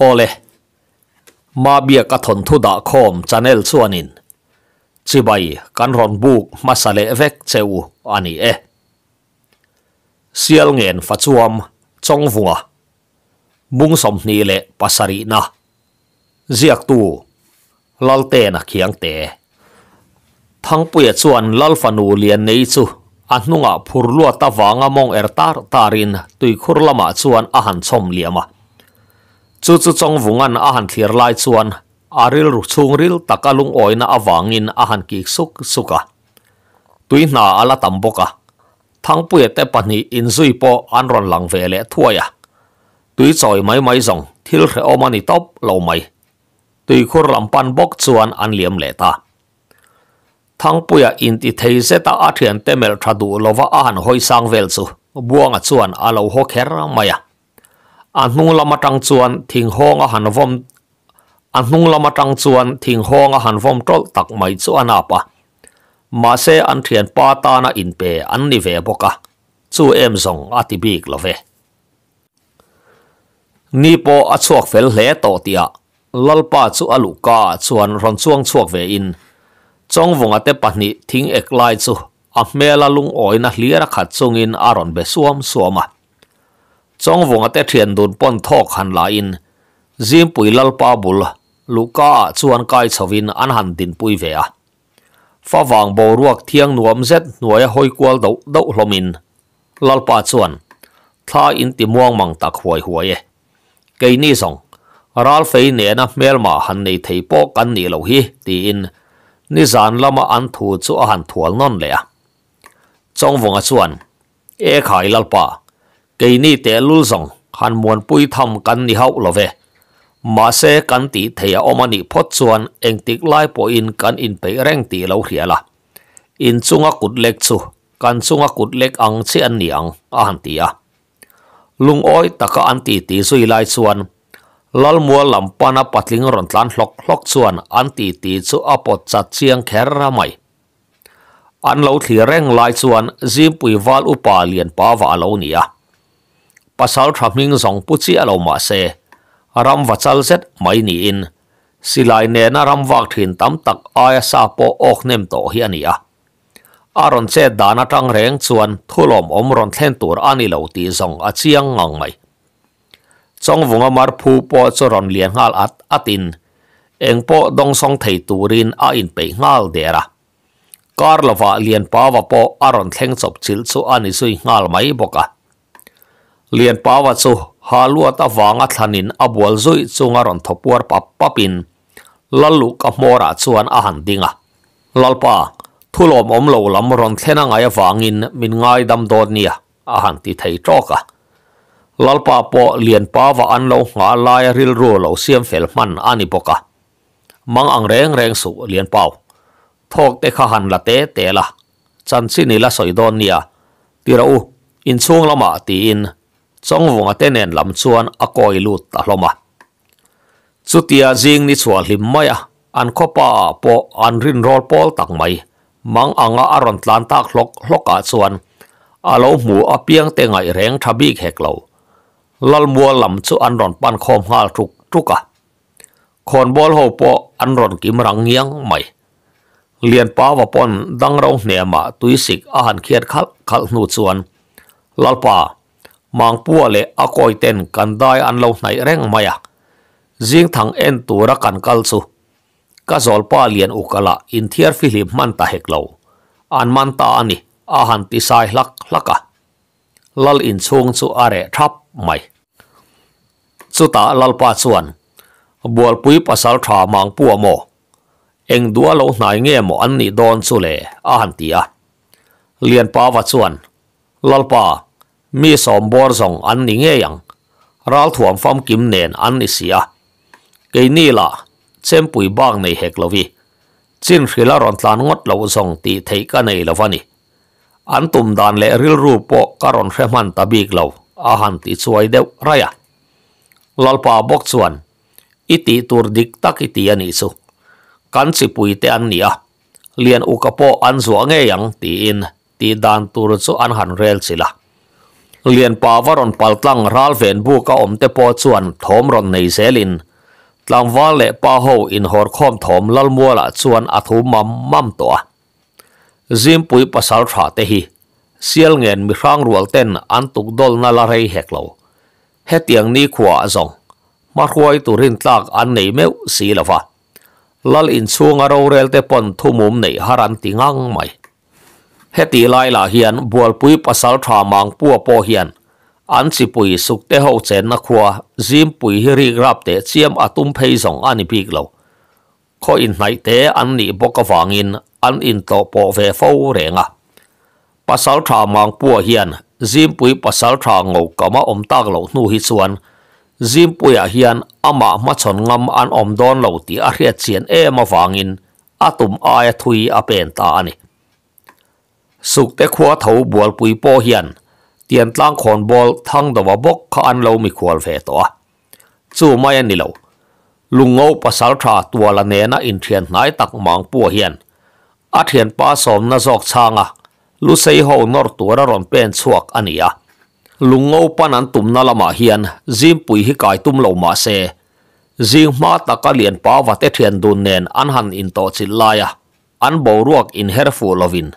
ole ma bia ka thon thu da khom channel chuanin chibai kan ron buk masale vek cheu ani e sial ngen fa chuam chong vua mung som ni le pasari na ziak tu lal te na khiang te thang pu ya lal fanu lian nei anunga phurlua ta wanga mong er tar tarin tuikhur lama chuan ahan chom liama chu chu chong an a han thlir lai chuan aril ru chung ril taka lung oina awangin a han ki suk suka tui na ala tam tamboka thang pui te pani in zui po an ron lang ve le thuaya tui choi mai mai zong thil re omani top lo mai tui khur lam pan bok chuan an liam le ta thang pu puya in ti thei se ta a thian te mel thadu lova a han hoi sang vel chu buanga chuan alo ho kher maya อันน้นเละมาจังชวนทิ้งห้องอาหารฟอมอันน้นเละมาจังชวนทิ้งห้องอาหารฟอมตอลตักไม่ชวนอาปะมาเสอันเทียนป้าตานาอินเปอันนี้เวบกะชูเอ็มส่งอติบิกละเวนี่พออัชวกเฟลเลโตเตียลลป้าชูอลูกาชวนรอนช่วงชวกเวอินจงวงอัตปันนีทิ้งเอกไลชูอเมลลุงอ้อยนะเลียรขัดจงอินอารอนเบสวมสวมะ chong vong ate thian đồn pon thok han la in zim pui lal pa bul luka chuan Sau chovin an han tin pui ve Pha fa wang bo ruak thiang nuam zet nuai hoi kwal dau dau hlomin lal pa chuan tha in ti muang mang tak huai huai e ke ni song ral fei ne na mel ma han nei thei po kan ni lo hi ti in ni zan lama an thu chu a han thual non le a chong vong a chuan e khai lal pa กนี่เตลุลงฮันมวนปุยทำกันนิฮาเลยมาเสกันตีเทียอมานิพดส่วนเองติกไล่ปอินกันอินไปเร่งตีเราเหียละ อินซุงกุดเล็กซุกันซุงกุดเล็กอังเชียนเนียงอันตียลุงอ้อยตะกอันตีตีสุยไล่ส่วนลลมัวลำปานาปัดลิงรอนทันหลอกหลอกส่วนอันตีตีสุอปดจัดเชียงแครรไม่อันเราเถียเร่งไล่ส่วนจิมปุยวาลุปาเลียนป้าวาเราเนีย pasal thamning zong puchi alo ma se ram vachal set mai ni in silai ne na ram wak thin tam tak aya sa po ok nem to hi ania aron che dana tang reng chuan thulom om ron thlen tur ani lo ti zong chiang ngang mai chong vunga mar phu po cho ron lian hal at atin eng po dong song thei turin a in pe ngal dera karlova lian pa wa po aron thleng chop chil chu ani sui ngal mai boka lian pawa chu ta awanga thlanin a à bual zui chunga ron thopuar papapin lalu ka mora chuan a à han dinga lalpa thulom om lo lam ron thlena ngai awangin à min ngai dam dod nia a han ti thei troka lalpa po lian pawa an lo nga lai ril ru lo siam fel man ani boka mang ang reng reng su lian pau thok te kha han la te te la chan chi ni la soi don nia tirau in chung lama ti in จ่งวงเต้น็นลำชวนอโกยลุตหลมะสุดที่จริงนิชวนหิมไม่อันคบป้าปออันรินรอลปอลตักไหมมังอ่างอารันตันตักหลกหลกอาชวนอาลูหมูอาเปียงเตงไงแรงทบิกแขกเหลาลลมัวลำชูอันรอนปันคอมฮาลทุกทุกะคนบอลหัวปออันรอนกิมรังยังไม่เลียนป้าวปอนดังเราเหนี่ยมาตุยสิกอาหารเคียดขัดขัดหนูชวนลลป้า mang pua le akoi ten kan dai an lo nai reng maya jing thang en tura kan kal chu ka zol pa lian ukala in thiar fi hlim man ta hek lo an man ta ani a han ti sai hlak hlaka lal in chung chu are thap mai chu ta lal pa chuan bual pui pasal tha mang pua mo eng dua lo nai nge mo an ni don chu le a han ti a lian pa wa chuan lal pa mi som bor zong an ning e yang ral thuam fam kim nen an ni sia ke ni la chem pui bang nei hek lovi chin hrila ron tlan ngot lo zong ti thei ka nei lovani an tum dan le ril ru po karon hre man ta bik lo a han ti chuai deu raya lalpa bok chuan iti tur dik tak iti ani chu kan chi pui te an nia lian ukapo an zuang e yang ti in ti dan tur chu an han rel chila liền pavaron paltlang ral ven bu ka om te po chuan thom ron nei selin tlang wal le pa ho in hor khom thom lal mua la chuan athu mam mam to zim pui pasal tha te hi sial ngen mi rang rual ten an tuk dol na la rei hek lo he tiang ni khwa zong ma khuai tu rin tlak an nei meu si la va. lal in chuang aro rel te pon thumum nei haran tingang mai thế heti lai la hian bual pui pasal tha mang pu po hian an chi pui suk te ho chen na khua zim pui hi ri grap te chiam atum phei zong ani pik lo kho in nai te an ni boka wangin an in to po ve fo renga pasal tha mang pu hian zim pui pasal tha ngau kama om tak lo nu hi chuan zim pui a hian ama ma chon ngam an om don lo ti a hriat mà e in wangin atum ai thui a pen ta ani สุกแต่ขัวเถาบวลปุยโปเฮียนเตียนตั้งขอนบอลทั้งดวบกเขาอันเรามีควลเฟตัวจู่ไม่อันนี้เราลุงเงาภาษาทราตัวละเนนะอินเทียนไหนตักมังปัวเฮียนอาเทียนป้าสมนาจอกช่างอ่ะลุใส่หูนอร์ตัวระรอนเป็นสวกอันนี้อ่ะลุงเงาปนันตุมนาละมาเฮียนจิมปุยฮิกายตุมเรามาเซจิมมาตะกะเลียนป้าวัดเทียนดูเนนอันหันอินโตจิลลายอ่ะอันบ่าวรวกอินเฮร์ฟูลวิน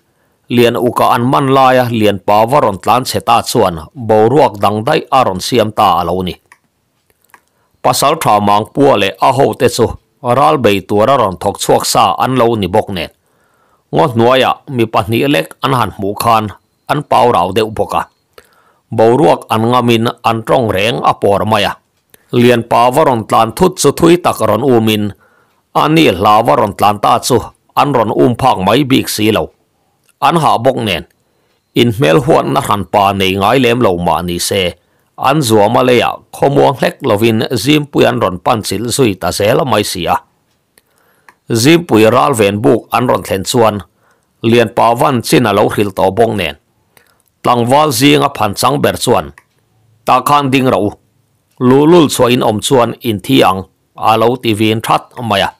เลียนอุกอันมันลายเลียนปาวรอนตานเซตาชวนบรวกดังได้อารอนเสียมตาเหล่านี้ภาษาทามังปัวเลอาโฮเตสุรัลเบตัวรอนทกชวกซาอันเหล่านี้บกเนตงดหน่วยมีปัญหาเล็กอันหันหมูคานอันเปาวราวเดอุปกาบรวกอันงามินอันตรองแรงอปอร์มายเลียนปาวรอนตานทุตสุทุยตักรอนอูมินอันนี้ลาวรอนตานตาสุอันรอนอุมพังไม่บีกสีเหล่าอันหาบกเนอินเมลหวนนักันปานในไงเลมเหลามานิเซอันจัวมาเลียขโมงเล็กลวินจิมปุยันรอนปันสิลสุยตาเซลไม่เสียจิมปุยราลเวนบุกอันรอนเทนส่วนเลียนปาวันซินาโลฮิลโตบงเนนตังวาจีงอพันสังเบอร์ส่วนตาคันดิงเราลูลุลชวยอินอมส่วนอินที่อังอาลูทีวีนทัดมาอะ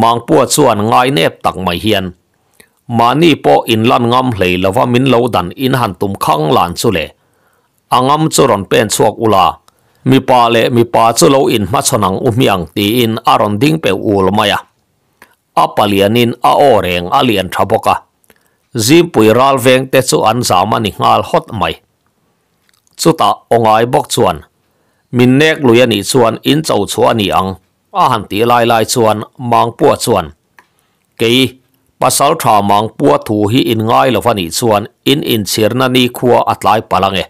มังปวดส่วนไงเนบตักไม่เฮียน mani po in lan ngam hlei lova min lo dan in han tum khang lan chu le angam chu ron pen chuak ula mi pa le mi pa chu lo in ma chonang u miang ti in aron ding pe ul maya apalianin a oreng alian thaboka zim pui ral veng te chu an zamani ngal hot mai chuta ongai bok chuan min nek luyani chuan in chau chuani ang a han ti lai lai chuan mang pu chuan kei pasal tha mang pua thu hi in ngai lo fani chuan in in chirna ni khuwa atlai palange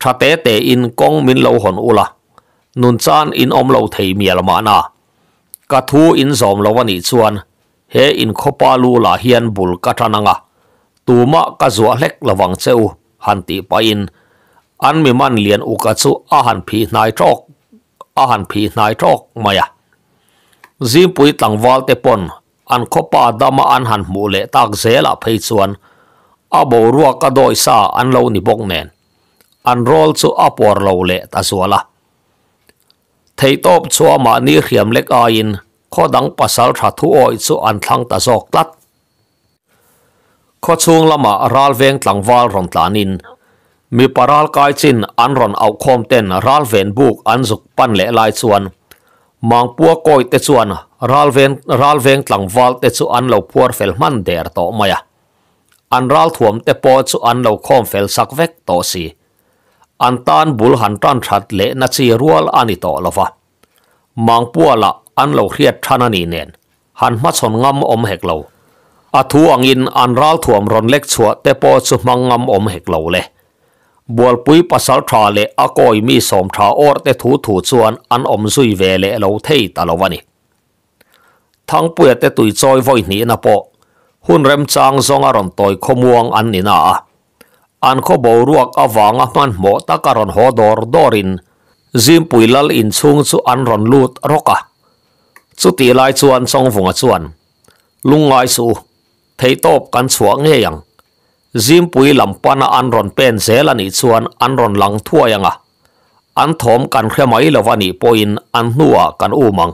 thate te in kong min lo hon ula nun chan in om lo thei mial ma na ka thu in zom lo wani chuan he in khopa lu la hian bul ka thananga tuma ka zuwa hlek lawang cheu han ti pa in an mi man lian u ka chu a han phi nai tok a han phi nai tok maya zipui tlangwal te pon อันคบปาดามาอันหันหมูเลตากเซละเพย่วนอาบรัวกระโดยซาอันเลวนิบกเนนอันรอลสุอปวรเลวเลตาสวละเทยตบชัวมานีเขียมเล็กอายินข้อดังปัาสาทัทุออยสุอันทังตาสอกตัดข้อช่วงละมารัลเวงตังวาลรอนตานินมีปาราลกายจินอันรอนเอาคอมเตนรัลเวนบุกอันสุกปันเละลายส่วนมังปัวก้อยเตส่วนรัลเวนรัลเวนตั้งวอลเตสุอันเลวพัวเฟลมันเดอร์โตมาอันรัลถวมเตปอดสุอันเลวคอมเฟลสักเวกโตสีอันตานบุลฮันตันชัดเลนัชีรัลอันีโตลฟะมังปัวละอันเลวเครียดชานานี่เนนฮันมาสนงมอมเฮกเลวอัทัวงอินอันรัลถวมรอนเล็กชัวเตปอดสุมังงมอมเฮกเลวเลบัวปุ้ยปัสสาวะเลอโกยมีสมชาออร์เตถูถูชวนอันอมซุยเวเลเลวเทยตาลวันีทั้งเปียแต่ตุยจอยไว้หนีนะปอหุ่นเริ่มจางซงอรันต่อยขมวงอันนี้นะอันขบวรวกอวังมันหมอตะการันหอดอร์ดอรินจิมปุยลลอินซุงสุอันรันลูดรกะสุตีลายชวนทรงฟงชวน ลุงไงสูเทยตบกันสวงเฮยังจิมปุยลำปานาอันรันเป็นเซลันอีชวนอันรันหลังทั่วยังอ่ะอันถมกันเครื่อไม้ละวันอีปอยนอันนัวกันอูมัง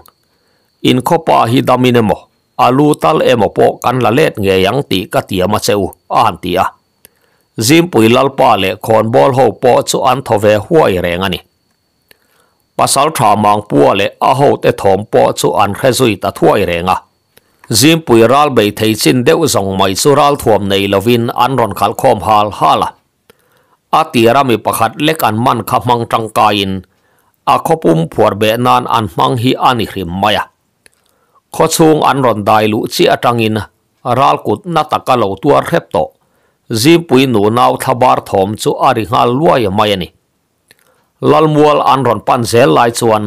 in khopa hi damin emo alu tal emo po kan la let nge yang ti ka tia ma cheu an tia zim pui lal pa le khon bol ho po chu an ve huai reng ani pasal tha mang pu le a ho te thom po chu an zui ta thuai renga zim pui ral bei thei chin deu zong mai chu ral thuam nei lovin an ron khal khom hal hala a tira mi pakhat lek an man kha mang tang kain a khopum phuar be nan an mang hi ani hrim maya ขอชงอันรอนได้ลุจีอตังอินรัลกุดนัตกะเหลาตัวเร็บโตจิมปุยหนูนาวทบาร์อมจูอาริฮาลวยมายนีลัลมัวลอันรอนปันเซลไลชวน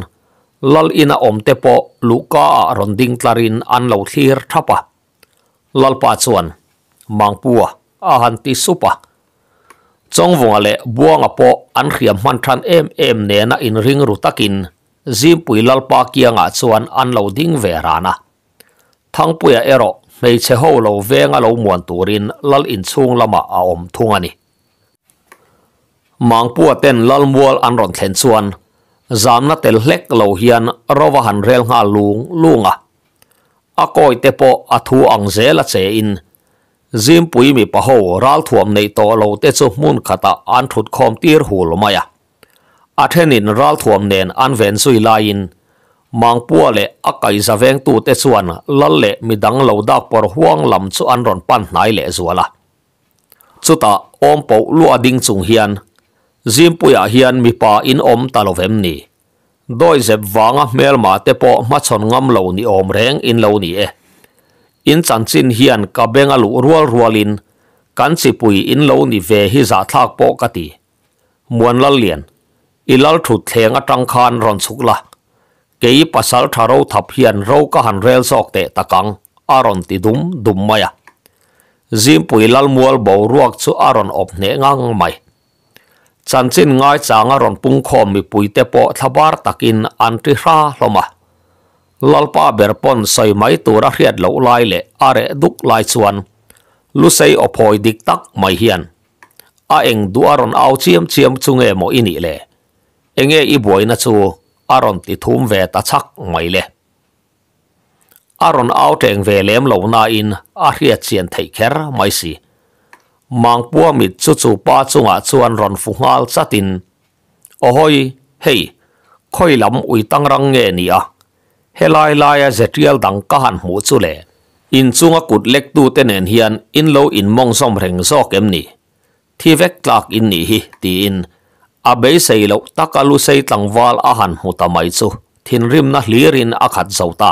ลัลอินาอมเตโปลูกาอรอนดิงตารินอันเหลาทีร์ทับะลัลปาชวนมังปัวอาหันติสุปะจงวงเลบัวงอโปอันเขียมมันทันเอ็มเอ็มเนนาอินริงรุตักิน zimpui lalpa ngã chuan an lo ding thang rana thangpuia ero mei che ho lo ngã lo muan turin lal in chung lama a om thung mang mangpua ten lal mual an ron thèn chuan zamna tel hlek lo hian rova han rel nga lung lunga akoi te po athu ang la che in zimpui mi pa ho ral thuam nei to lo te chu mun khata an thut khom tir hul maya athenin ral thuam nen anven sui lain mangpua le akai zaveng tu te chuan lal le midang lo dak por huang lam chu anron pan hnai le zuala chuta om po lua ding chung hian zim puya hian mi pa in om talovem ni doi zep wanga mel ma te po ni om reng in ni e in chan chin ka benga rual rualin kan pui in ni ve hi za kati muan lal อีลลถูกเทงจังคานรอนสุกละเกี่ยปัสสาวะทารทับเฮียนเราก็หันเรลสอกเตะตะกังอารอนติดุมดุมมายะจิมปุยลลมัวบาวรวกชูอารอนอบเนงังไม่จันจินง่ายจางอารอนปุงคอมมีปุยเตปอทบาร์ตะกินอันตริราลมาลลป้าเบรปอนใส่ไม้ตัวระเรียดเหลาลายเละอาเรดุกลายชวนลุใส่อพอยดิกตักไม่เฮียนอาเองดูอารอนเอาเชียมเชียมจุงเอโมอินี่เละ e nge i bwoy na zuu a ron ti thum we ta chak ngay leh. A ron ao teng we lem lo na in a hia jian thai khera mai si. Maang pua mit zuzu paa zu nga zuan ron fu ngaal za tin ohoi, hei, koi lam ui tang rang nge ni ah. He lai lai ya dang ka han muu zu leh. In zu kut lek tu tenen hian in lo in mong som reng so kem ni. Ti vek laak in ni hi ti in a be sei lo taka lu sei tlangwal a han hu ta mai chu thin rim na hlirin a khat zo ta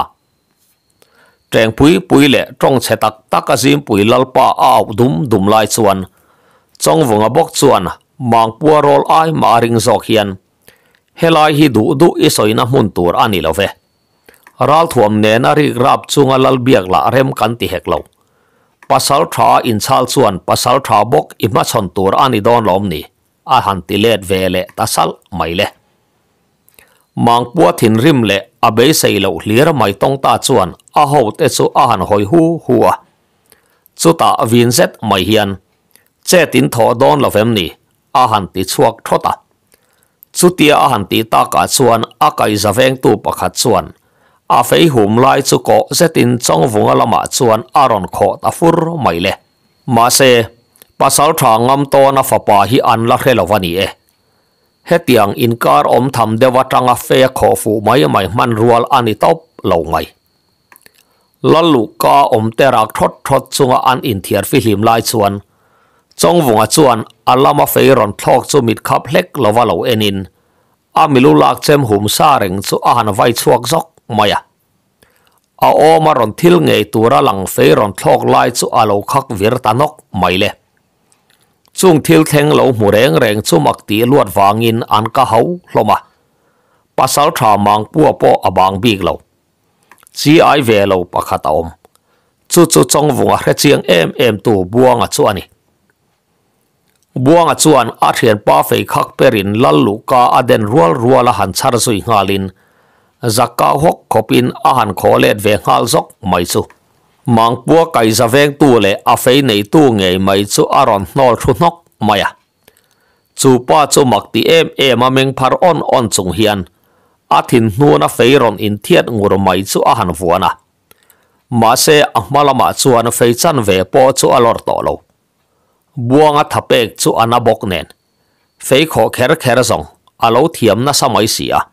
trang pui pui le trong che tak taka zim pui lalpa a au dum dum lai chuan chong a bok chuan mang pua rol ai ma ring zok hian helai hi du du na mun tur ani lo ve ral thuam ne na grab rap a lal biak la rem kan ti hek lâu pasal tra in chal chuan pasal tra bok ima chon tur ani don lom ni a han ti let ve ta sal mai le mang bua thin rim le a be sei lo hlir mai tong ta chuan a ho te chu a hoi hu hua chu ta vin zet mai hian che tin tho don lo vem ni a han ti chuak thota chu tia a han ti ta ka chuan a kai zaveng tu pakhat chuan a fei hum lai chu ko zetin chong vunga lama chuan aron kho ta fur mai le ma se ปัสสาวะงามโตนะฝปาฮิอันละเรลวันีเอเฮตียงอินการอมทำเดวตังเฟยขอฟูไม่ไม่มันรัวอันนี้ตบเหล่าไงลัลลูกาอมเตรักทดทดสุงอันอินเทียร์ฟิหิมไลาส่วนจงวงจวนอัลลามาเฟยรอนทอกสุมิดคับเล็กลว่าเหล่าเอนินอามิลุลักเซมหุมซาเริงสุอาหันไวชวกซอกไม่อะอาโอมารอนทิลเงยตัวระหลังเฟยรอนทอกไลชสุอาโลคักวิรตานกไม่เล่ chung thil theng lo mu reng reng chu mak ti luat wangin an ka mà, hloma pasal tha mang bùa pu po bàng bik lo chi ai ve lo pakhat a om chu chu chong vunga hết chiang em em tu buang a chu ani buang a chuan a thian pa fei khak perin lallu ka aden rual rual a han char zui ngalin zakka hok khopin a han kholet về ngal zok mai chu mang bua cái ra veng tu le a à phê nei tu nghe mai chu aron nol thu nok mày, à chu pa chu mặc ti em em a à meng phar on on chung hian a à thin nu na phê ron in thiet ngur mai chu a han vuana mà se anh phải chu về phê chan ve po chu a lor to lo buang a thapek chu anabok nen phê kho kher kher zong alo thiam na samai sia à?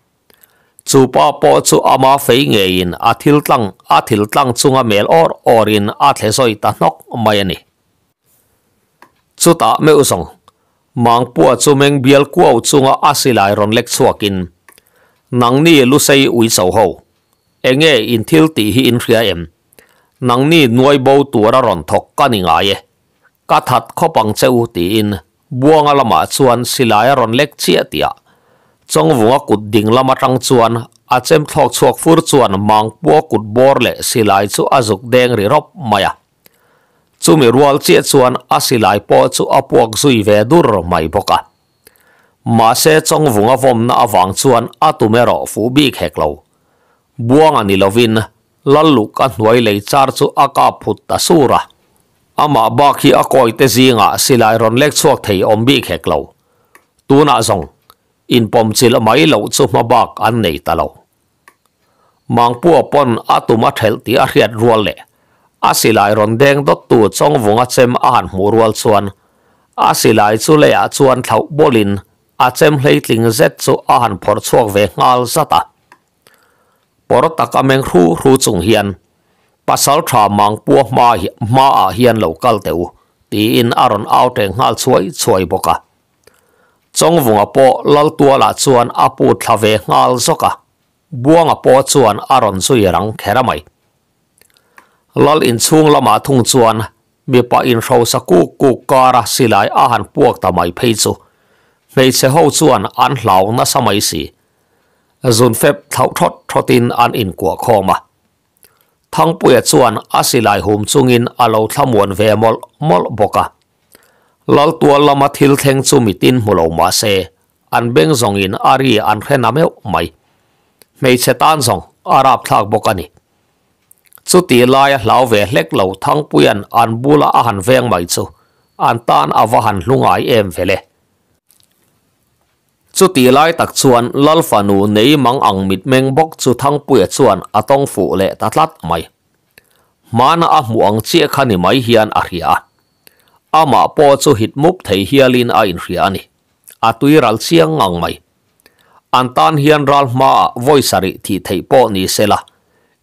chu pa po chu ama fei ngein a thil tlang a thil tlang chunga mel or orin a thlesoi ta nok mai ani chu ta me usong mang pua chu meng bial kuau chunga asilai ron lek chuakin nang ni lu sei ui so ho enge in thil ti hi in ria em nang ni nuai bo tura ron thok ka ni nga ye ka that khopang cheu ti in buanga lama chuan silai ron lek chia tia trong vùng cụt đình lama trăng chuan a chem thok chuak fur chuan mang búa bò lệ po lại bor le silai chu azuk deng ri rop maya chumi rual che chuan a silai po chu suy zui ve dur mai à. mà se trong vùng avom na awang chuan lâu. fu bi kheklo buang ani lovin lalluk a hnuai lei char chu aka phut ta sura ama ba khi a koi te zinga silai ron thầy chuak thei om lâu. tu tuna zong in pom chil mai lo chu ma bak an nei ta lo mang pu pon atuma thel ti a riat rual le a silai ron deng dot tu chong vunga chem a han mu rual chuan a silai chu le a chuan thau bolin a chem hlei tling zet chu a han phor chuak ve ngal zata por tak ameng hru hru chung hian pasal tha mang pu ma ma a hian lo kal teu ti in aron out eng hal chuai chuai boka chong vung a po lal tua la chuan a pu tla ve ngal zoka buang a po chuan a ron su yerang khera mai lal in chung lama thung chuan mi pa in ro sa ku ku kara silai a han puak ta mai phei chu mei se ho chuan an hlau na samai si zun feb thau thot thotin an in kwa kho puya chuan a silai hum chungin alo thlamun ve mol mol boka ลตัวลมาทิลเทงซูมิตินมุลอมาเซอันเบงซองอินอารีอันแค่นาเมวไม่ไม่เชตานซองอาราบทากบกันีสุตีลายเหลาเวเล็กเหลาทั้งปุยันอันบูลาอาหันเวงไม่ซูอันตานอาวหันลุงไอเอ็มเฟเลสุตีลายตักชวนลลฟานูในมังอังมิดเมงบกสุทั้งปุยชวนอตองฝูเลตัดลัดไม่มานาอหมวงเชียขันิไม่เฮียนอาริยา ama po chu hit mup thei hialin a in hria ani a tui ral siang ngang mai an tan hian ral ma voi sari thi thei po ni sela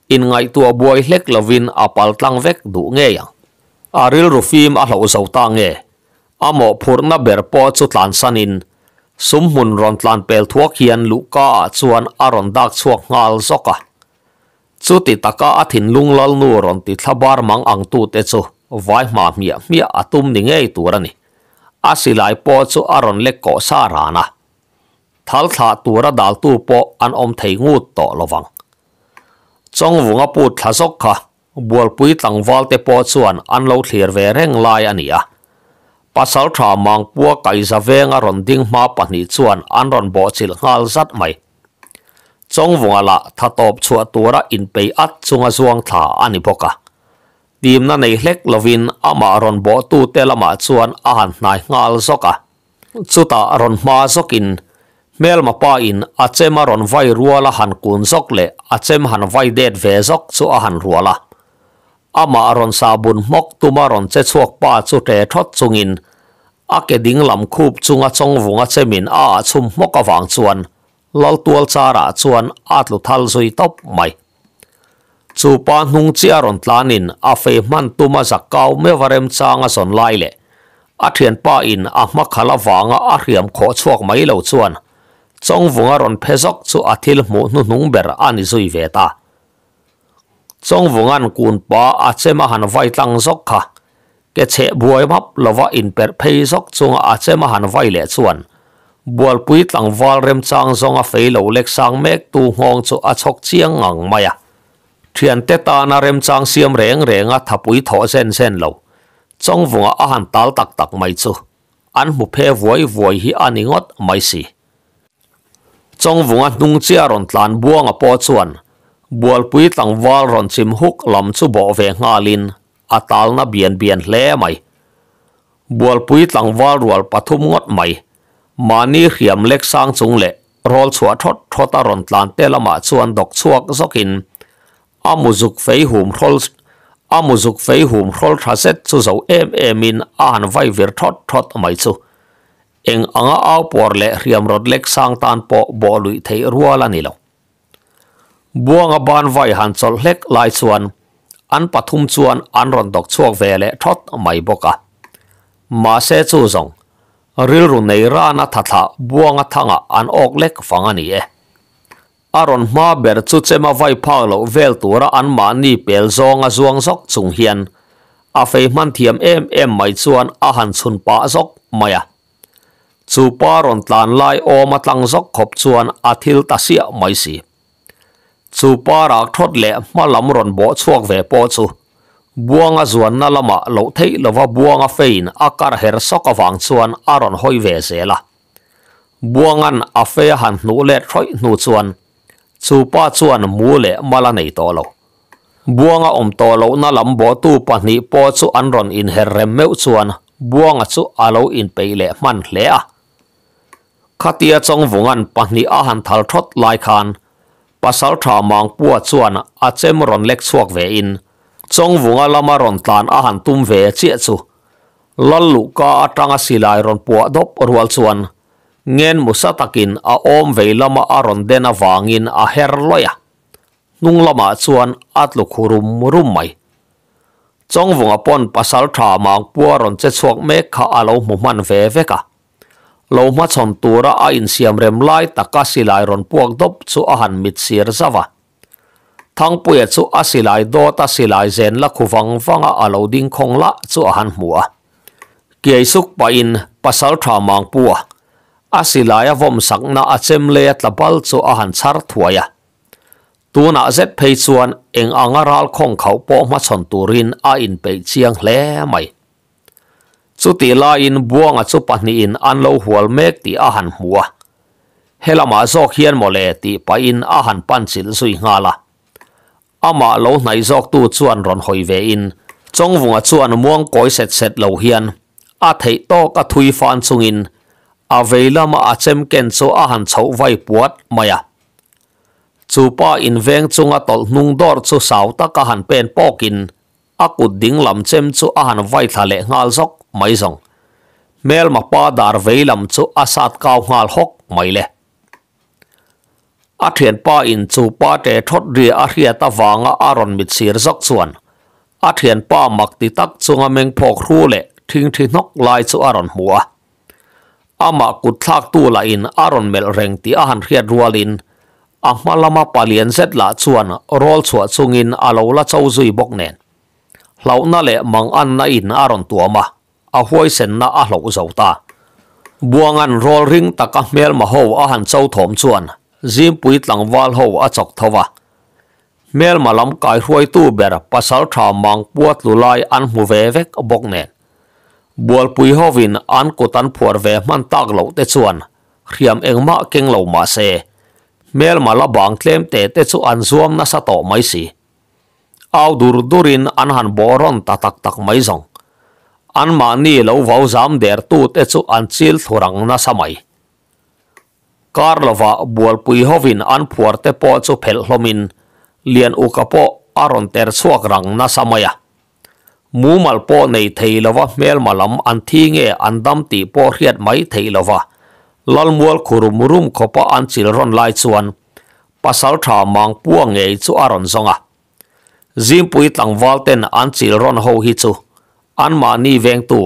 in ngai tua buai hlek lovin a pal tlang vek du nge yang a ril rufim a hlo zo ta nge amo phurna ber po chu tlan sanin sum mun ron tlan pel thuak hian luka chuan aron dak chuak ngal zoka chu ti taka athin lal nu ron ti thlabar mang ang tu te chu vai ma mia mia atum ni ngei turani asilai po chu aron le ko sa rana thal tha tura dal tu po an om thei ngut to lovang chong vunga pu sok kha bual pui tlangwal te po chuan an lo thlir ve reng lai ania pasal tha mang pua kai za venga ron ding ma pani chuan an ron bo chil ngal zat mai chong vunga à la tha top chua à tura in pei at chunga zuang tha ani boka tìm na nei hlek lovin ama ron bo tu te lama chuan a han nai ngal zoka chuta ron ma zokin mel ma pa in a chema ron vai ruala han kun zok le a chem han vai det ve zok chu a han ruala ama ron sabun mok tuma ron che chuak pa chu te thot chungin a ke ding lam khup chunga chong vunga chemin a chum mok awang chuan lal tual chara chuan atlu thal zui top mai chu pa hnung chi aron tlanin a fe man tuma zakau me varem changa son lai le a thian pa in a ma khala wanga a riam kho chuak mai lo chuan chong vunga ron phezok chu athil mu nu nung ber ani zui ve ta chong vungan kun pa a chema han vai tlang zok kha ke che buai map lova in per phei zok chunga a chema han vai le chuan bual pui tlang wal rem chang zonga feilo lek sang mek tu hong chu a chok chiang ngang maya ทียนเตตานาเรมจางเสียมแรงแรงอ่ะทับปุ๋ยถอเส้นเส้นเหลาจงฟงอ่ะอาหารตาลตักตักไม่ซูอันมุเพ่วอยวอยฮีอันงดไม่สิจงฟงอ่ะนุ่งเสียรอนตานบัวงอปอชวนบัวปุ๋ยตังวอลรอนซิมฮุกลำซูบ่เวงาลินอาตาลนับเบียนเบียนเล่ไม่บัวปุ๋ยตังวอลรัวปทุมงดไม่มานี่เขียมเล็กสร้างจงเละรอลชัวทดทอตารอนตานเตละมาชวนดอกชวกสกินอามุจุกไฟหูมทอลอามุจุกไฟหูมทอลทัศเซตสุสาวเอ็มเอ็มินอ่านไวเวอรทอดทอดไม่สุเองอ่างเอาปวดเละเรียมรถเล็กสัางตานปอบอลุยเทรัวลานิลบัวงบานไวหันสลเล็กลายส่วนอันปฐุมส่วนอันรอนดอกช่วงเวลทอดไม่บกะมาเซจูสงริลรุนในร้านทัตถาบัวงทังอันออกเล็กฟังอันนี้ aron ma ber chu chema vai phak lo vel tura an ma ni pel zonga zuang zok chung hian a fei man thiam em em mai chuan a han chun pa zok maya chu pa ron tlan lai o ma tlang zok khop chuan a thil ta sia mai si chu pa rak thot le ma lam ron bo chuak ve po chu buanga zuan na lama lo thei lova buanga fein akar her soka wang chuan aron hoi ve la, buangan a fe han nu le throi nu chuan chu pa chuan mu le mala nei to lo buanga om to lo na lam bo tu pa ni po chu an ron in her rem meu chuan buanga chu alo in pe le man le a khatia chong vungan pa ni a han thal thot lai khan pasal tha mang pua chuan a chem ron lek chuak ve in chong vunga lama ron tlan a han tum ve che chu lallu ka atanga silai ron pua dop rual chuan ngen musa takin a om vei lama aron dena wangin a her loya nung lama chuan atluk hurum rum mai chong vunga pon pasal tha mang ron che chuak me kha alo mu man ve ve ka lo ma chon tura a in siam rem lai taka silai ron puak dop chu a han mit sir zawa thang puya chu a silai do ta silai zen la khu khuwang wanga alo ding khong la chu a han mua kiai suk pa in pasal tha mang puwa A asilaya vom sakna achem le tlapal chu a han char thuaya tuna zet phei chuan eng angaral khong khau po ma chon turin a in pe chiang hle mai chu ti la in buanga chu pahni in an lo hual mek ti a han mua helama zok hian mole ti pa in a han pan chil sui nga la ama lo nai zok tu chuan ron hoi ve in chong vunga chuan muang koi set set lo hian a thei to ka thui fan chungin a veilama a chem ken chu a han chho vai puat maya chupa in veng chunga tol hnung dor chu sau ta a han pen pokin a à, kut ding lam chem chu a à, han vai thale ngal zok mai zong mel ma pa dar veilam chu a à, sat kaw ngal hok mai le a thiền pa in chu pa te thot ri a hria ta wanga aron mit sir zok chuan a thiền pa mak ti tak chunga meng phok hru le thing thi nok lai chu aron mua ama kut thak tu la in aron mel reng ti a han riat rualin a hmalama palian zet la chuan rol chua chungin alo la chau zui bok nen hlauna le mang an na in aron tuama a huai sen na a hlo zo ta buang an rol ring taka mel ma ho a han chau thom chuan zim pui tlang wal ho a chok thowa mel malam kai huai tu ber pasal tha mang puat lulai an mu ve vek bok nen bual pui hovin an ko tan phuar ve man tak lo te chuan riam engma keng lo ma se mel la bang tlem te te chu an zuam na sa to mai si aw dur durin an han boron ta tak tak mai zong an ma ni lo vau zam der tu te chu an chil thurang na sa mai karlova bual pui hovin an phuar te po chu phel hlomin lian ukapo aron ter chuak rang na samaya mu mal po nei thei lova mel malam an thi nge an dam ti po riat mai thei lova lal mual khurum rum khopa an chil ron lai chuan pasal tha mang puang nge chu aron zonga zim pui tlang valten an chil ron ho hi chu an ma ni veng tu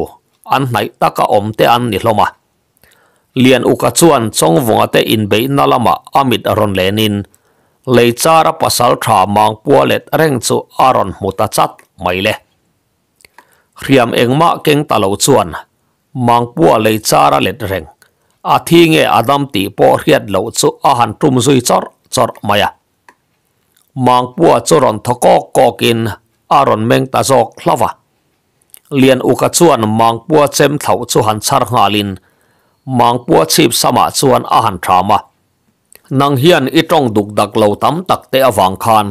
an nai taka om te an ni hloma lian uka chuan chong vonga te in be na lama amit aron lenin leichara pasal tha mang pualet reng chu aron muta chat mai le เรียมเองมาเก่งตะเลวชวนมังปัวเลยจาระเล็ดเร่งอาทิเงอดัมตีปอเรียดเลวชุอาหารทุ่มซุยจอดจอดมายะมังปัวจรอนทกอกอกินอารอนเมงตาจอกลาวะเลียนอุกชวนมังปัวเจมเถาชุหันชาร์ฮาลินมังปัวชีพสมาชวนอาหารทรามานังเฮียนอีตรงดุกดักเหลาตั้มตักเตะวังคาน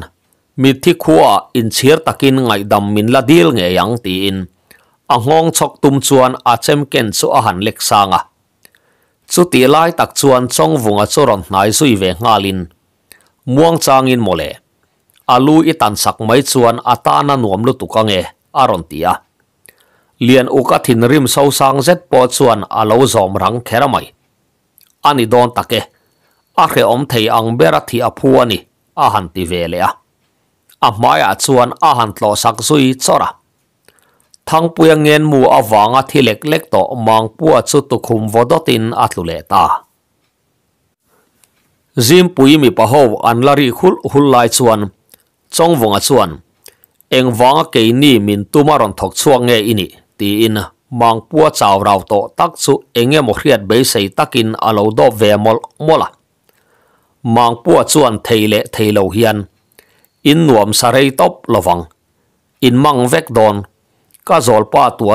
มีที่ขัวอินเชียร์ตะกินไงดำมินละดีลเงยังตีอิน ahong chok tum chuan a chem ken chu a han lek sanga chu ti lai tak chuan chong vung a choron nai sui ve ngalin muang changin mole alu i tan sak mai chuan a ta na nuam lu tu kange aron tia lian u ka thin rim sau sang zet po chuan a lo zom rang khera mai ani don take a om thei ang bera thi a phuani a han ti ve le a a maya chuan a tlo sak zui chora thang puya ngen mu awanga thilek lek to mang pua chu tu khum vodotin atlule ta zim pui mi pa ho an lari khul hul lai chuan chong vonga chuan eng wanga ke ni min tuma ron thok chuang nge ini ti in mang pua chaw raw to tak chu enge mo hriat be sei takin alo do ve mol mola mang pua chuan theile theilo hian in nuam sarei top lovang in mang vek don ka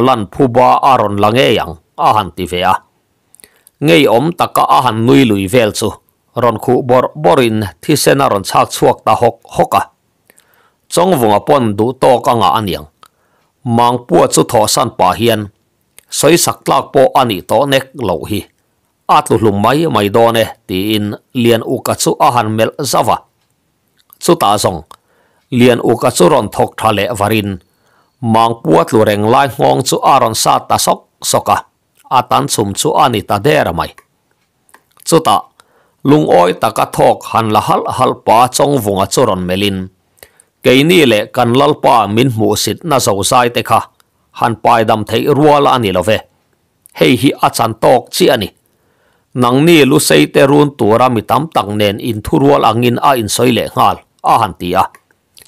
lan phu ba aron lange yang ahan ti ve a ngei om taka ahan nui lui vel chu ron khu bor borin thi sen aron chak chuak ta hok hoka chong vunga pon du to ka nga aniang mang pua chu tho san pa hian soi sak tlak po ani to nek lo hi atlulum mai mai do ne ti in lian u ka chu ahan mel zawa chu ta song lian u ka chu ron thok thale varin mang puat lu reng lai ngong chu aron sa ta sok soka atan chum chu ani ta der mai chu ta lung oi ta ka thok han la hal hal pa chong vunga choron melin ke ni le kan lal pa min mu sit na zo sai te kha han pai dam thei ruwa la hei hi achan tok chi ani nang ni lu te run tu ra mi tam tang nen in thurwal angin a in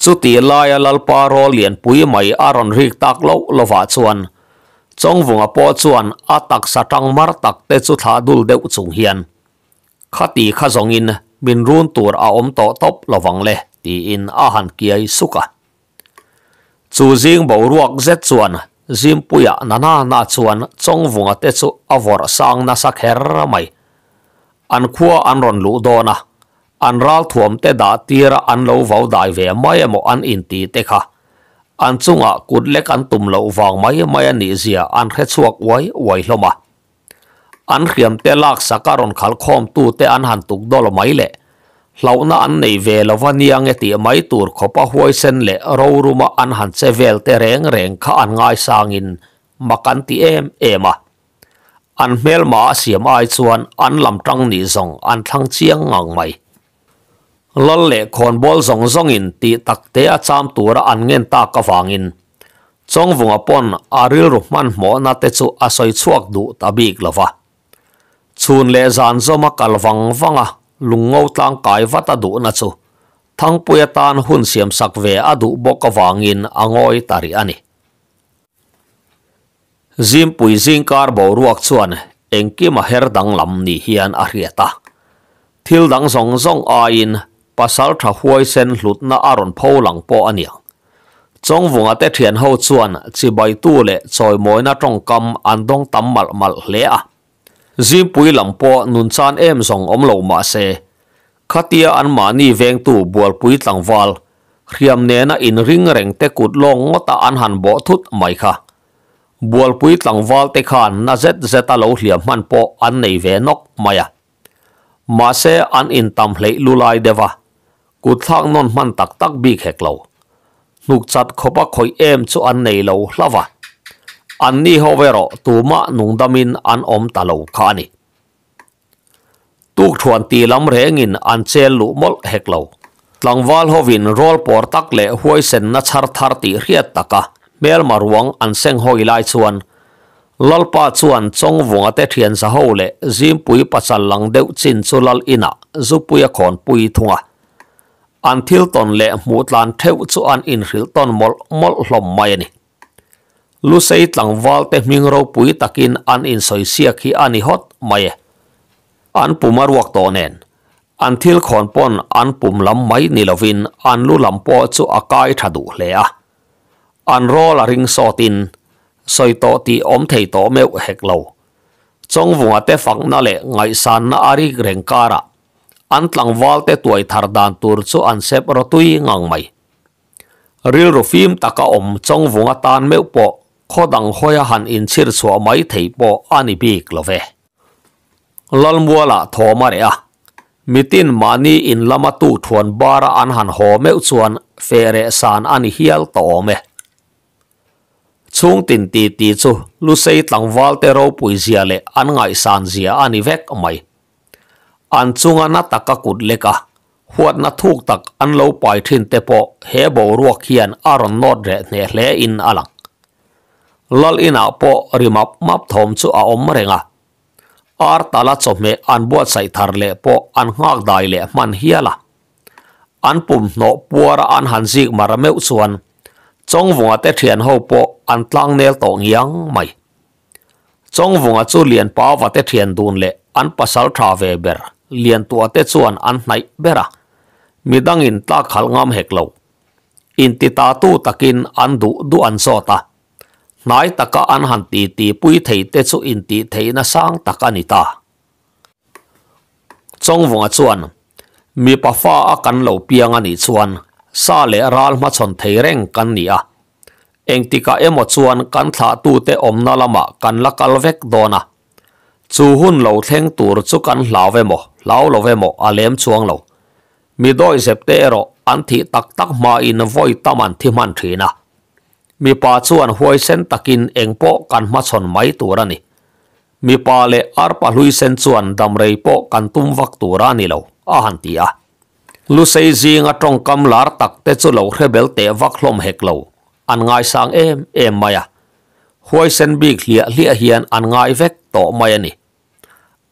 chú ti lai lal lalpa ro lian pui mai aron rik tak lo lova chuan chong vunga po chuan atak satang mar tak te chu tha dul deuh chung hian khati kha zong in min run tur a om to top lovang le ti in a han kiai suka chu jing bo ruak zet chuan zim puya nana na na chuan chong vunga te chu avor sang na sakher mai an khua an ron lu na อันรัลถวมเตดาตีระอันเลวาวได้เวไม่เอมอันอินตีเตค่ะอันซุงอ่ะกุดเล็กอันตุ่มเลวางไม่ไม่นี่เสียอันเฮ็ดสวกไว้ไว้ลมาอันเขียมเตลักสักการอนขัลคอมตูเตอันหันตุกดอลไม่เละเหล่านั้นอันในเวลวันยังเอตีไม่ตูร์ขบหวยเส้นเละเรารุมาอันหันเซเวลเตเร่งเร่งข้าอันง่ายสางินมากันตีเอ็มเอ็มอ่ะอันเมลมาเสียมไอชวนอันลำตังนี่ส่งอันทั้งเชียงงังไม่ lalle khon bol zong zong in ti takte a cham tura an ngen ta ka wangin chong vunga pon aril ruhman mo na te chu asoi chuak du tabik lawa chun le zan zoma kal wang wanga lungo tang kai wata du na chu thang puya tan hun siam sak ve a du bo ka wangin angoi tari ani bo ruak engki ma her dang lam ni hian a pasal tha huai sen hlutna aron pho lang po ania chong vunga te thian ho chuan chi bai tu le choi moina tong kam andong tam mal mal hle a zim pui lam po nun chan em zong om lo ma se khatia an ma ni veng tu bual pui tlang wal riam ne na in ring reng te kut long ngota an han bo thut mai kha bual pui tlang wal te khan na zet zeta lo hliam man po an nei ve nok maya ma se an in tam hlei lulai dewa กูทักนนมันตักตักบีแขกเรานุกจัดขบะคอยเอ็มจู่อันในเราละวะอันนี้ฮเวรตูมะนุงดามินอันอมตะเลาขานี่ตุกชวนตีลำเรงอินอันเจลุมลแหกเราหลังวาลฮวินรอลปอร์ตักเละหวยเซนนัชาร์ทาร์ติเรียตตะกะเมลมารวงอันเซงหอยลายชวนลลปาชวนจงวงอเตเทียนสะหูเละจิมปุยปัสสันหลังเดวจินสุลลอินะจุปุยขอนปุยทุงะ an thil ton le mu tlan theu chu an in ril ton mol mol hlom mai ani lu sei tlang wal te ming ro pui takin an in soi sia khi ani hot mai e. an pumar wak to nen an thil khon pon an pum lam mai ni lovin an lu lam po chu akai thadu hle a an ro la ring so tin soi to ti om thei to meu hek lo chong vunga te phang na le ngai san na ari rengkara an tlang wal te tuay thar dan tur chu an sep ro tui ngang mai. Ril ro fim taka om chong vunga tan meu po, kho dang hoya han in chir chua mai thay po ani bik love. Lal mua la tho mare a. Mitin mani in lama tu thuan bara an han ho meu chuan fere san ani hial to me. Chung tin ti ti chu, lu say tlang wal te ro pui zia le an ngai san อันซุงอนัตกกุดเลกะหวดนัทูกตักอันเลวปล่อยทิ้นเตปะเฮบอรัวเขียนอารอนนอดเรเนเลอินอลังลลอินาปะริมับมับทอมสุอาอมเริงะอาร์ตาลัชมเมอันบวชใส่ทารเลปะอันหากได้เลมันเฮียละอันปุ่มโนปัวระอันหันซิกมารเมอส่วนจงวงอเตเทียนเฮาปะอันตั้งเนลตองยังไม่จงวงอจูเลียนป้าวเตเทียนดูนเลอันปัสสาวะเวเบร์เลียนตัวเตชวนอันไหนเบระมีดังอินตาขัลงามเหกเลวอินติตาตู้ตะกินอันดุดูอันโซตานายตะกะอันหันตีตีปุยเทเตชุอินตีเทนะสร้างตะกานิตาจงวงชวนมีปะฟ้าอกันเหลวเปียงอันอีชวนซาเลรัลมาชนเทเร่งกันนี่อะเองติกะเอมชวนกันถาตูเตอมนาลมะกันละกัลเวกโดนะจูหุ่นเหลวเทงตูรจุกันหลาเวโม lão lo về mò à lém chuang lo mi đôi sep te ro an thi tak tak ma in voi taman thi man thi na mi pa chuan huai sen takin engpo kan ma chon mai tura ni mi pa le ar pa hlui sen chuan dam rei po kan tum vak tura ni lo a han ti a à. lu sei zing a tong kam lar tak te chu lo rebel te vak hlom hek lo an ngai sang em em maya à. huai sen bik hlia hlia hian an ngai vek to maya à ni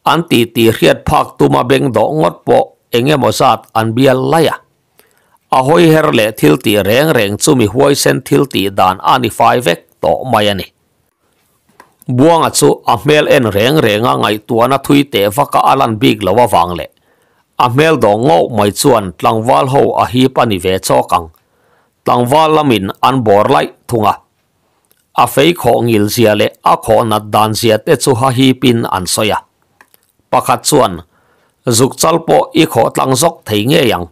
an ti ti riat phak ma beng do ngot po enge mozat an bial laya a hoi her le thil ti reng reng chumi huai sen thil ti dan ani fai vek to mai ani buang achu a mel en reng renga ngai tuana thui te vaka alan big lawa wang le a mel do ngo mai chuan tlangwal ho a hi pani ve chokang tlangwal lamin an bor lai thunga a fei kho ngil zia le a kho nat dan zia te chu ha hi pin an soya Paka cuan, zukcalpo ikho tangzok te ngeyang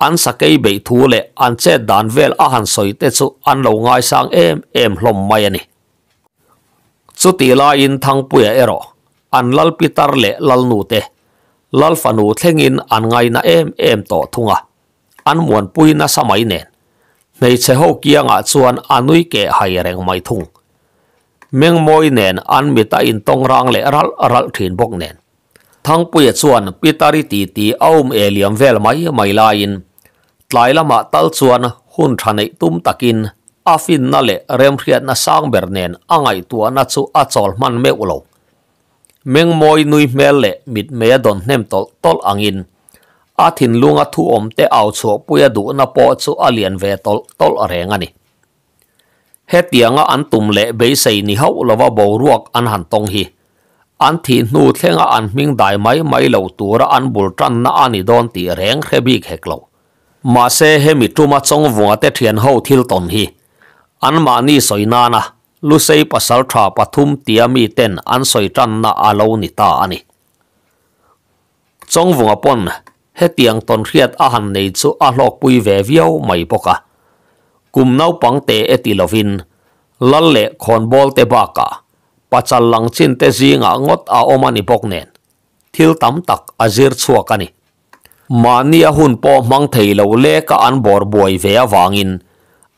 an sakei bị thu lệ an che dan vel a han soi tết chu an lâu ngai sang em em hlom mai ani chu ti la in thăng thang puya ero an lal pitar lệ lal nu te lal fanu thlengin an ngay na em em to à an muan pui na mai nè nen nei che kia kianga chuan anui ke hay reng mai thung mèng moi nen an mita in tong rang le ral ral thin bok nen thang puya chuan pitari ti ti aum eliam vel mai mai in หลายละมาตัลชวนหุ่นทันไอตุ้มตะกินอาฟินนั่นแหละเริ่มเรียดนะสร้างเบรเนนอ่างไอตัวนัดสูอาจอลมันเมื่อวันเมงมอยนุยเมลเล่มิดเมยดอนเนมตอลตอลอังอินอาทินลุงอาทูอมเตเอาชัวปุยดูนับปอชัวอาเลียนเวตอลตอลอะไรงันนี่เฮตียงอันตุ่มเล่เบยใส่นิฮาวลว่าบรวกอันหันตรงฮีอันทินนูเทงอันมิงได้ไหมไม่เหล่าตัวระอันบุตรันน่าอันนี่ดอนตีแรงเขบีเขกเหล่า mase he mi tu ma chong vua te thian ho thil ton hi an ma ni soi na na lu sei pasal tha pathum tia mi ten an soi tan na alo ni ta ani chong vua pon he tiang ton riat a han nei pui ve mai poka kum nau e ti lovin lal le te ba ka pachal lang chin te zi nga ngot a omani bok nen thil tam tak azir chuakani mà a hun po mang thei lo le ka an bor boi ve awangin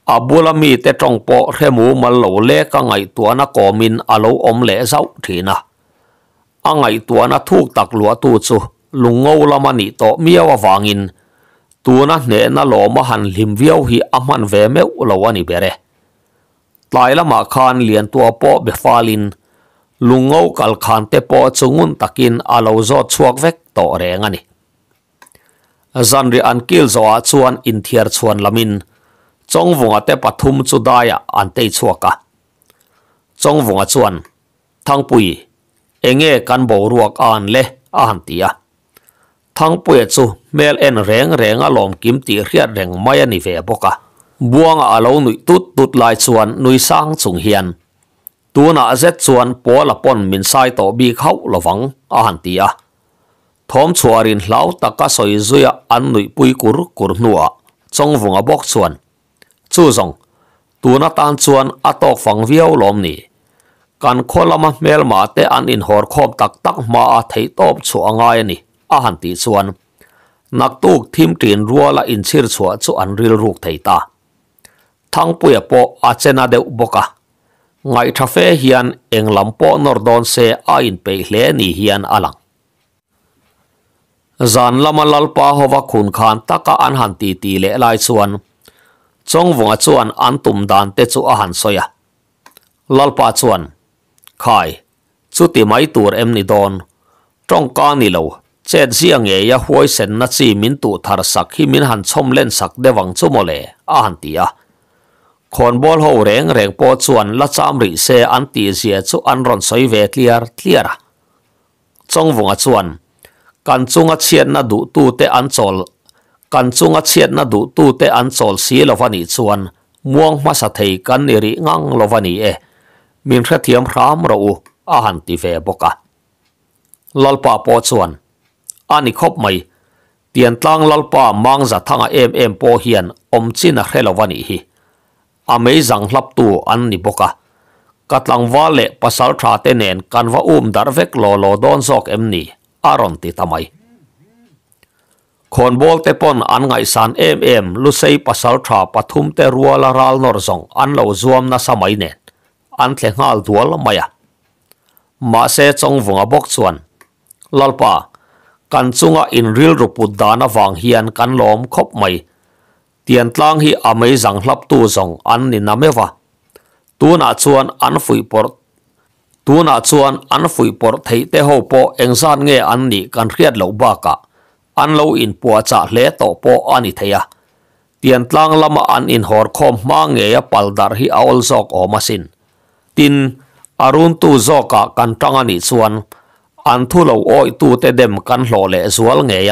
abula mi te tong po remu mal lo le ka ngai tuana komin alo om le zau thina tua na thuk tak lua tu chu lungo lama ni to miawa wangin in, hne na na lo ma han lim viau hi aman ve me lo ani bere tlai lama khan liền tua po pha lin, falin lungo kal khan te po chungun takin alo zo chuak vek to rengani zanri an kil zawa chuan in thiar chuan lamin chong vunga te pathum chu daya an te chuaka chong vunga chuan thang pui enge kan bo ruak an le an tia thang pui chu mel en reng reng alom kim ti riat maya ni boka buang alo nui tut tut lai chung hian tuna zet chuan pola pon min sai to bi khau lawang thom chuarin hlau taka soi zuya an nui pui kur kur nuwa chong vung a bok chuan chu zong tu na tan chuan a to fang viau lom ni kan kholama mel ma te an in hor khop tak tak ma a top chu anga ni a han nak tuk thim tin ruwa la in chir chua chu ril ruk thei ta thang pui po a chena de boka ngai thafe hian englam po nordon se a in pe hle ni alang zan lama lalpa hova kun khan taka an han ti ti le lai chuan chong vunga chuan an tum dan te chu a han soya lalpa chuan khai chu ti mai tur em ni don tong ka ni lo chet jiang e ya huai sen na chi min tu thar sak hi min han chom len sak de wang chu mole a han khon bol ho reng reng po chuan la cham se an ti zia chu an ron soi ve clear clear vunga chuan kan chunga chien na du tu te an chol kan chunga chien na du tu te an chol si lo vani chuan muang ma sa thei kan ni ri ngang lo vani e min tha thiam ram ro u a han ti ve boka lalpa po chuan ani khop mai tian tlang lalpa mang za thanga po hian om china khelo vani hi amazing hlap tu boka katlang wale pasal nen kanwa um lo lo don sok aron ti tamai khon bol te pon an ngai san em em lu sei pasal tha pathum te ruala ral nor zong an lo zuam na samai ne an tle ngal dual maya ma se chong vunga bok chuan lalpa kan chunga in ril ruput dana wang hian kan lom khop mai tiền tlang hi amei zang hlap tu zong an ni Tu tuna chuan an fui por tuna chuan an fui thấy thei te ho anh engzan nghe an ni kan riat lâu ba cả an lâu in pua tổ hle to po thấy à tian tlang lâm an in hor khom ma nge ya paldar hi aol zok o masin tin arun tu cả kan trăng ni chuan an thu lâu ôi tu te dem kan hlo le nghe à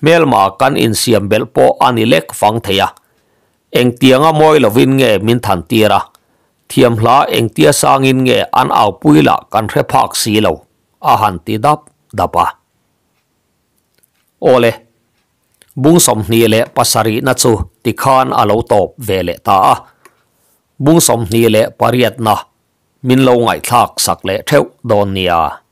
yanga mà kan in xiêm siam bel po ani lek fang theya eng tianga moi lovin nge min than à thiam hla eng tia sangin nge an au puila kan re phak si lo a han ti dap dapa ole bung som ni le pasari na chu ti khan alo top ve le ta a bung som ni le pariat na min lo ngai thak sak le theu don nia